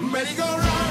Make it go round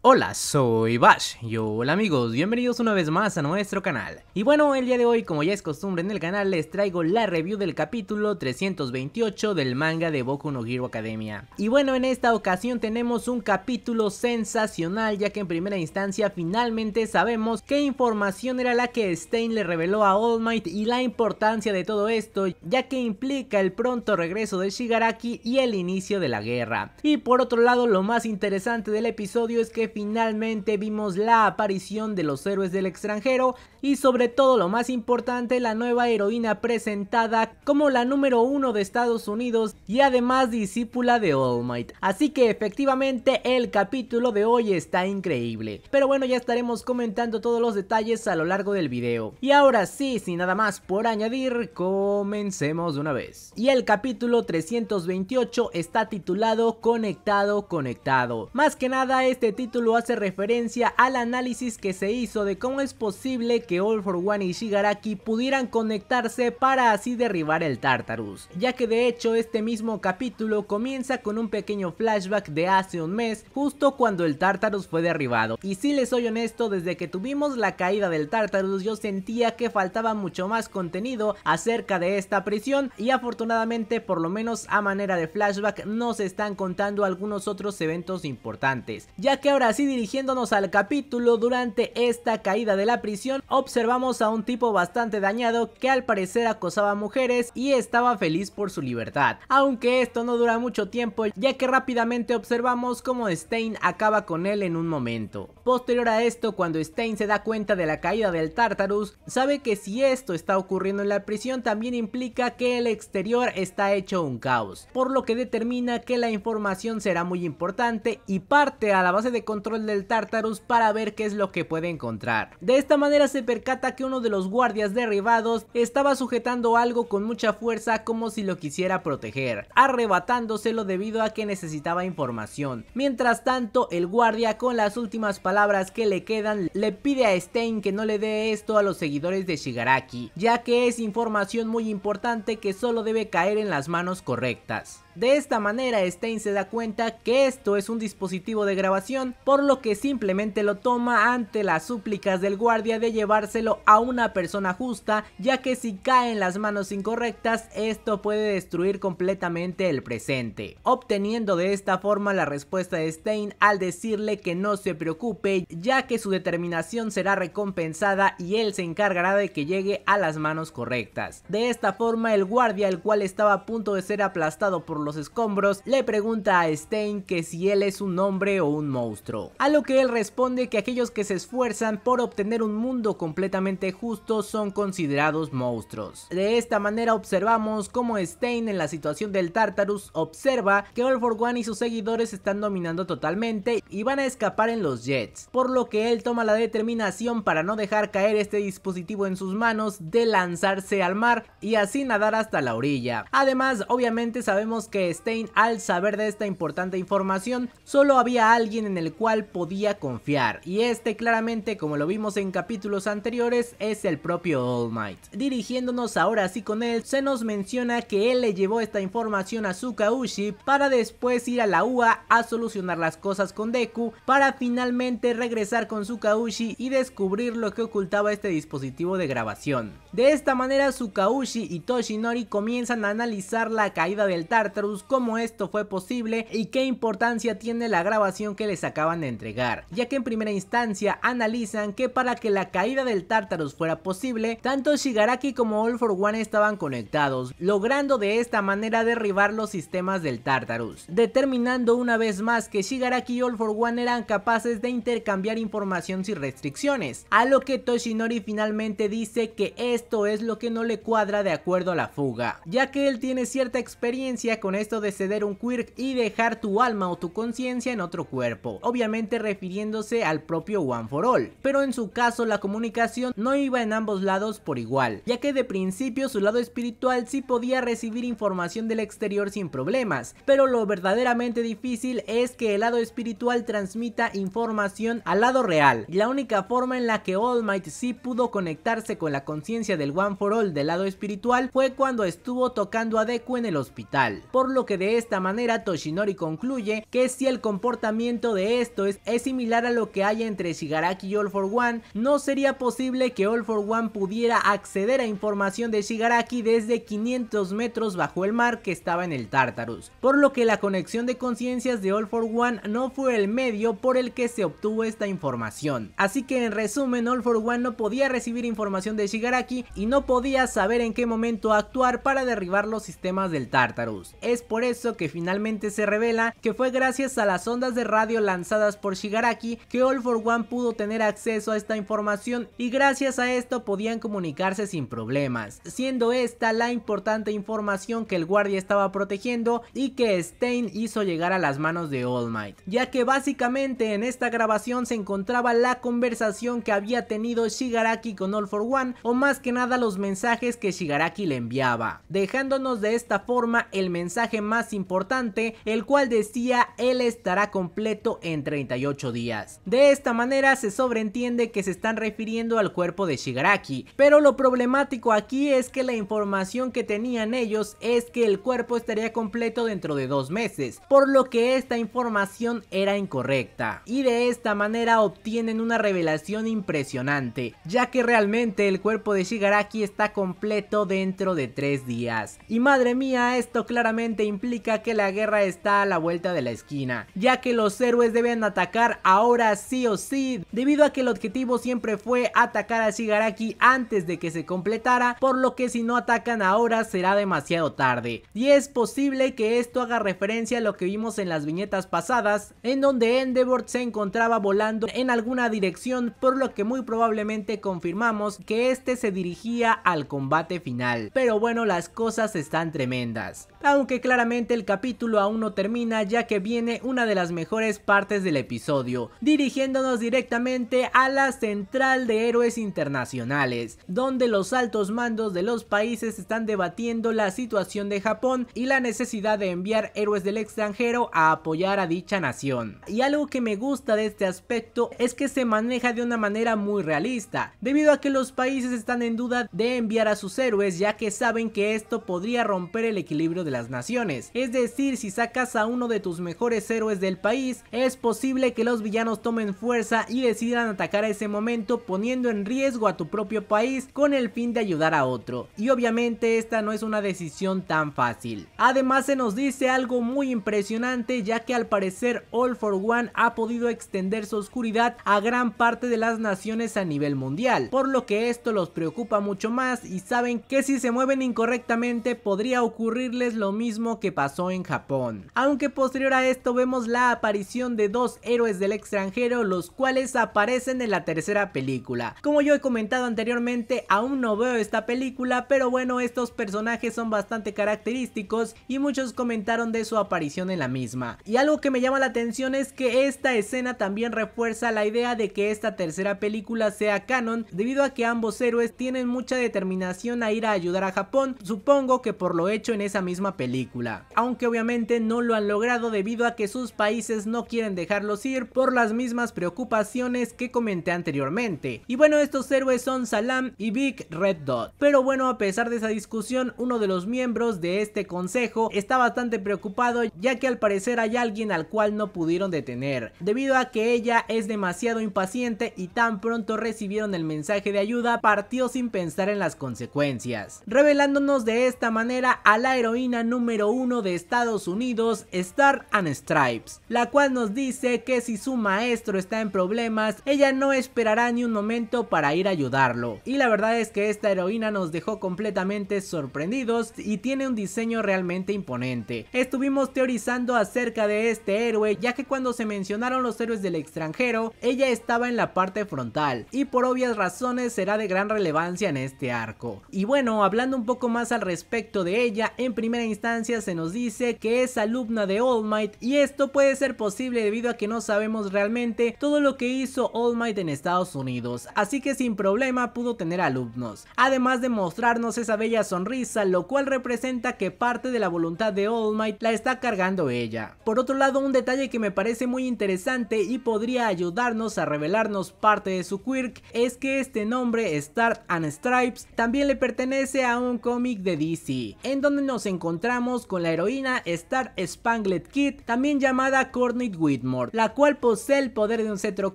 Hola, soy Bash y hola amigos, bienvenidos una vez más a nuestro canal. Y bueno, el día de hoy, como ya es costumbre en el canal, les traigo la review del capítulo 328 del manga de Boku no Hero Academia. Y bueno, en esta ocasión tenemos un capítulo sensacional, ya que en primera instancia finalmente sabemos qué información era la que Stein le reveló a All Might y la importancia de todo esto, ya que implica el pronto regreso de Shigaraki y el inicio de la guerra. Y por otro lado, lo más interesante del episodio es que finalmente vimos la aparición de los héroes del extranjero y sobre todo lo más importante la nueva heroína presentada como la número uno de Estados Unidos y además discípula de All Might. Así que efectivamente el capítulo de hoy está increíble. Pero bueno ya estaremos comentando todos los detalles a lo largo del video. Y ahora sí, sin nada más por añadir, comencemos de una vez. Y el capítulo 328 está titulado Conectado, Conectado. Más que nada este título hace referencia al análisis que se hizo de cómo es posible que All for One y Shigaraki pudieran conectarse para así derribar el Tartarus, ya que de hecho este mismo capítulo comienza con un pequeño flashback de hace un mes, justo cuando el Tartarus fue derribado. Y si les soy honesto, desde que tuvimos la caída del Tartarus yo sentía que faltaba mucho más contenido acerca de esta prisión y afortunadamente por lo menos a manera de flashback nos están contando algunos otros eventos importantes, ya que ahora sí dirigiéndonos al capítulo durante esta caída de la prisión, observamos a un tipo bastante dañado que al parecer acosaba mujeres y estaba feliz por su libertad. Aunque esto no dura mucho tiempo ya que rápidamente observamos cómo Stein acaba con él en un momento. Posterior a esto cuando Stein se da cuenta de la caída del Tartarus, sabe que si esto está ocurriendo en la prisión también implica que el exterior está hecho un caos, por lo que determina que la información será muy importante y parte a la base de control del Tartarus para ver qué es lo que puede encontrar. De esta manera se percata que uno de los guardias derribados estaba sujetando algo con mucha fuerza como si lo quisiera proteger, arrebatándoselo debido a que necesitaba información. Mientras tanto, el guardia con las últimas palabras que le quedan le pide a Stein que no le dé esto a los seguidores de Shigaraki, ya que es información muy importante que solo debe caer en las manos correctas. De esta manera Stein se da cuenta que esto es un dispositivo de grabación, por lo que simplemente lo toma ante las súplicas del guardia de llevárselo a una persona justa, ya que si cae en las manos incorrectas esto puede destruir completamente el presente, obteniendo de esta forma la respuesta de Stein al decirle que no se preocupe ya que su determinación será recompensada y él se encargará de que llegue a las manos correctas. De esta forma el guardia el cual estaba a punto de ser aplastado por los escombros, le pregunta a Stein que si él es un hombre o un monstruo. A lo que él responde que aquellos que se esfuerzan por obtener un mundo completamente justo son considerados monstruos. De esta manera observamos cómo Stein en la situación del Tartarus observa que All for One y sus seguidores están dominando totalmente y van a escapar en los Jets, por lo que él toma la determinación para no dejar caer este dispositivo en sus manos de lanzarse al mar y así nadar hasta la orilla. Además, obviamente sabemos que Stein, al saber de esta importante información, solo había alguien en el cual podía confiar, y este claramente, como lo vimos en capítulos anteriores, es el propio All Might. Dirigiéndonos ahora sí con él, se nos menciona que él le llevó esta información a Tsukaushi para después ir a la UA a solucionar las cosas con Deku, para finalmente regresar con Tsukaushi y descubrir lo que ocultaba este dispositivo de grabación. De esta manera Tsukaushi y Toshinori comienzan a analizar la caída del Tartar ...como cómo esto fue posible y qué importancia tiene la grabación que les acaban de entregar, ya que en primera instancia analizan que para que la caída del Tartarus fuera posible, tanto Shigaraki como All for One estaban conectados, logrando de esta manera derribar los sistemas del Tartarus, determinando una vez más que Shigaraki y All for One eran capaces de intercambiar información sin restricciones, a lo que Toshinori finalmente dice que esto es lo que no le cuadra de acuerdo a la fuga, ya que él tiene cierta experiencia con con esto de ceder un quirk y dejar tu alma o tu conciencia en otro cuerpo, obviamente refiriéndose al propio One for All, pero en su caso la comunicación no iba en ambos lados por igual, ya que de principio su lado espiritual sí podía recibir información del exterior sin problemas, pero lo verdaderamente difícil es que el lado espiritual transmita información al lado real, y la única forma en la que All Might sí pudo conectarse con la conciencia del One for All del lado espiritual fue cuando estuvo tocando a Deku en el hospital por lo que de esta manera Toshinori concluye que si el comportamiento de esto es similar a lo que hay entre Shigaraki y All for One, no sería posible que All for One pudiera acceder a información de Shigaraki desde 500 metros bajo el mar que estaba en el Tartarus, por lo que la conexión de conciencias de All for One no fue el medio por el que se obtuvo esta información. Así que en resumen, All for One no podía recibir información de Shigaraki y no podía saber en qué momento actuar para derribar los sistemas del Tartarus. Es por eso que finalmente se revela que fue gracias a las ondas de radio lanzadas por Shigaraki que All for One pudo tener acceso a esta información y gracias a esto podían comunicarse sin problemas, siendo esta la importante información que el guardia estaba protegiendo y que Stain hizo llegar a las manos de All Might, ya que básicamente en esta grabación se encontraba la conversación que había tenido Shigaraki con All for One o más que nada los mensajes que Shigaraki le enviaba, dejándonos de esta forma el mensaje más importante, el cual decía él estará completo en 38 días. De esta manera se sobreentiende que se están refiriendo al cuerpo de Shigaraki, pero lo problemático aquí es que la información que tenían ellos es que el cuerpo estaría completo dentro de dos meses, por lo que esta información era incorrecta. Y de esta manera obtienen una revelación impresionante, ya que realmente el cuerpo de Shigaraki está completo dentro de tres días. Y madre mía, esto claramente implica que la guerra está a la vuelta de la esquina, ya que los héroes deben atacar ahora sí o sí, debido a que el objetivo siempre fue atacar a Shigaraki antes de que se completara, por lo que si no atacan ahora será demasiado tarde. Y es posible que esto haga referencia a lo que vimos en las viñetas pasadas, en donde Endeavor se encontraba volando en alguna dirección, por lo que muy probablemente confirmamos que este se dirigía al combate final. Pero bueno, las cosas están tremendas aunque claramente el capítulo aún no termina ya que viene una de las mejores partes del episodio, dirigiéndonos directamente a la central de héroes internacionales, donde los altos mandos de los países están debatiendo la situación de Japón y la necesidad de enviar héroes del extranjero a apoyar a dicha nación. Y algo que me gusta de este aspecto es que se maneja de una manera muy realista, debido a que los países están en duda de enviar a sus héroes ya que saben que esto podría romper el equilibrio de de las naciones. Es decir, si sacas a uno de tus mejores héroes del país, es posible que los villanos tomen fuerza y decidan atacar a ese momento poniendo en riesgo a tu propio país con el fin de ayudar a otro. Y obviamente esta no es una decisión tan fácil. Además se nos dice algo muy impresionante ya que al parecer All for One ha podido extender su oscuridad a gran parte de las naciones a nivel mundial, por lo que esto los preocupa mucho más y saben que si se mueven incorrectamente podría ocurrirles lo mismo que pasó en Japón. Aunque posterior a esto vemos la aparición de dos héroes del extranjero los cuales aparecen en la tercera película. Como yo he comentado anteriormente aún no veo esta película pero bueno estos personajes son bastante característicos y muchos comentaron de su aparición en la misma. Y algo que me llama la atención es que esta escena también refuerza la idea de que esta tercera película sea canon debido a que ambos héroes tienen mucha determinación a ir a ayudar a Japón, supongo que por lo hecho en esa misma película, aunque obviamente no lo han logrado debido a que sus países no quieren dejarlos ir por las mismas preocupaciones que comenté anteriormente. Y bueno, estos héroes son Salam y Big Red Dot. Pero bueno, a pesar de esa discusión, uno de los miembros de este consejo está bastante preocupado ya que al parecer hay alguien al cual no pudieron detener, debido a que ella es demasiado impaciente y tan pronto recibieron el mensaje de ayuda partió sin pensar en las consecuencias, revelándonos de esta manera a la heroína número 1 de Estados Unidos, Star and Stripes, la cual nos dice que si su maestro está en problemas, ella no esperará ni un momento para ir a ayudarlo. Y la verdad es que esta heroína nos dejó completamente sorprendidos y tiene un diseño realmente imponente. Estuvimos teorizando acerca de este héroe ya que cuando se mencionaron los héroes del extranjero, ella estaba en la parte frontal y por obvias razones será de gran relevancia en este arco. Y bueno, hablando un poco más al respecto de ella, en primera instancia se nos dice que es alumna de All Might y esto puede ser posible debido a que no sabemos realmente todo lo que hizo All Might en Estados Unidos, así que sin problema pudo tener alumnos, además de mostrarnos esa bella sonrisa, lo cual representa que parte de la voluntad de All Might la está cargando ella. Por otro lado, un detalle que me parece muy interesante y podría ayudarnos a revelarnos parte de su quirk es que este nombre, Start and Stripes, también le pertenece a un cómic de DC, en donde nos encontramos con la heroína Star Spangled Kid, también llamada Courtney Whitmore, la cual posee el poder de un cetro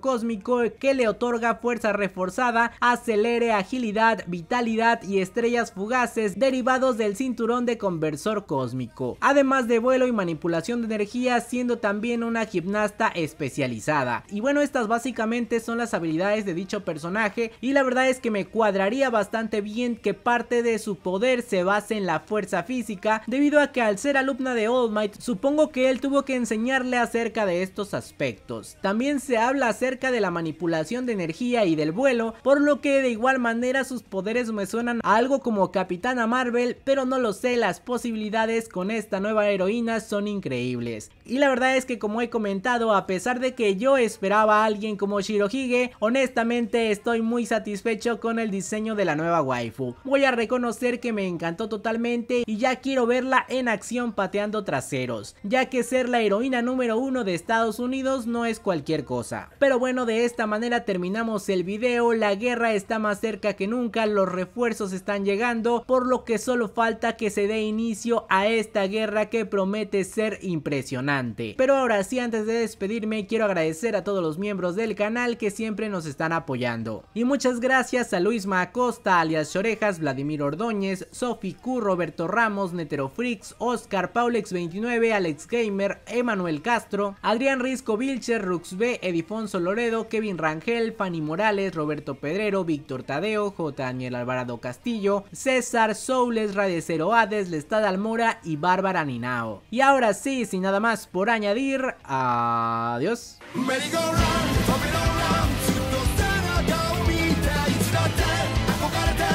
cósmico que le otorga fuerza reforzada, acelere, agilidad, vitalidad y estrellas fugaces derivados del cinturón de conversor cósmico, además de vuelo y manipulación de energía siendo también una gimnasta especializada. Y bueno, estas básicamente son las habilidades de dicho personaje y la verdad es que me cuadraría bastante bien que parte de su poder se base en la fuerza física debido a que al ser alumna de All Might, supongo que él tuvo que enseñarle acerca de estos aspectos. También se habla acerca de la manipulación de energía y del vuelo, por lo que de igual manera sus poderes me suenan a algo como Capitana Marvel, pero no lo sé, las posibilidades con esta nueva heroína son increíbles. Y la verdad es que como he comentado, a pesar de que yo esperaba a alguien como Shirohige, honestamente estoy muy satisfecho con el diseño de la nueva waifu. Voy a reconocer que me encantó totalmente y ya quiero ver en acción pateando traseros, ya que ser la heroína número uno de Estados Unidos no es cualquier cosa. Pero bueno, de esta manera terminamos el video, la guerra está más cerca que nunca, los refuerzos están llegando, por lo que solo falta que se dé inicio a esta guerra que promete ser impresionante. Pero ahora sí, antes de despedirme, quiero agradecer a todos los miembros del canal que siempre nos están apoyando. Y muchas gracias a Luis Macosta alias Orejas, Vladimir Ordóñez, Sofi Q, Roberto Ramos, Netero Fricks, Frix, Oscar, Paulex29, Alex Gamer, Emanuel Castro, Adrián Risco Vilcher, B, Edifonso Loredo, Kevin Rangel, Fanny Morales, Roberto Pedrero, Víctor Tadeo, J. Daniel Alvarado Castillo, César Soules, Radicero Hades, Lestad Almora y Bárbara Ninao. Y ahora sí, sin nada más por añadir, adiós.